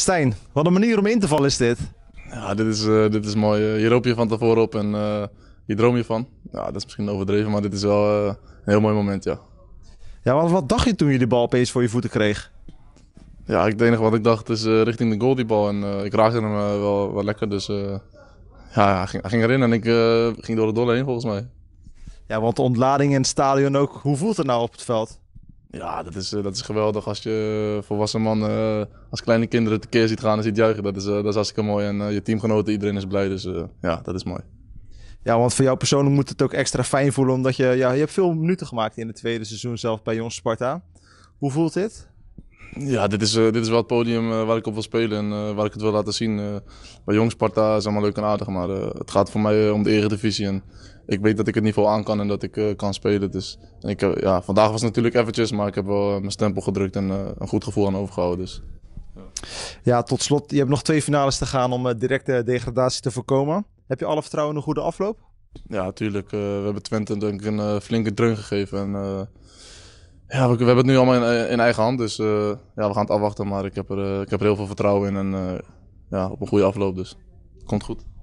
Stijn, wat een manier om in te vallen is dit. Ja, dit is, eh, dit is mooi. Je roep je van tevoren op en eh, je droom je van. Ja, dat is misschien overdreven, maar dit is wel eh, een heel mooi moment, ja. Ja, wat, wat dacht je toen je die bal opeens voor je voeten kreeg? Ja, het enige wat ik dacht is richting de goal die bal. En ik raakte hem wel, wel lekker, dus ja, hij ging, erin en ik ging door de dolle heen volgens mij. Ja, want de ontlading in het stadion ook. Hoe voelt het nou op het veld? Ja, dat is, eh, dat is geweldig als je volwassen man eh, als kleine kinderen tekeer ziet gaan en ziet juichen. Dat is, eh, dat is hartstikke mooi. En je teamgenoten, iedereen is blij. Dus ja, dat is mooi. Ja, want voor jou persoonlijk moet het ook extra fijn voelen. Omdat je, ja, je hebt veel minuten gemaakt in het tweede seizoen zelf bij Jong Sparta. Hoe voelt dit? Ja, dit is, eh, dit is wel het podium eh, waar ik op wil spelen en uh, waar ik het wil laten zien. bij Jong Sparta is allemaal leuk en aardig, maar het gaat voor mij om de eredivisie. En ik weet dat ik het niveau aan kan en dat ik kan spelen. Dus en ik, ja, vandaag was het natuurlijk eventjes, maar ik heb wel mijn stempel gedrukt en een goed gevoel aan overgehouden. Dus. Ja. tot slot. Je hebt nog twee finales te gaan om directe degradatie te voorkomen. Heb je alle vertrouwen in een goede afloop? Ja, natuurlijk. we hebben Twente denk ik een flinke dreun gegeven. En, ja, we, hebben het nu allemaal in, eh, in eigen hand, dus eh, ja, we gaan het afwachten. Maar ik heb er, eh, ik heb er heel veel vertrouwen in en ja, op een goede afloop, dus komt goed.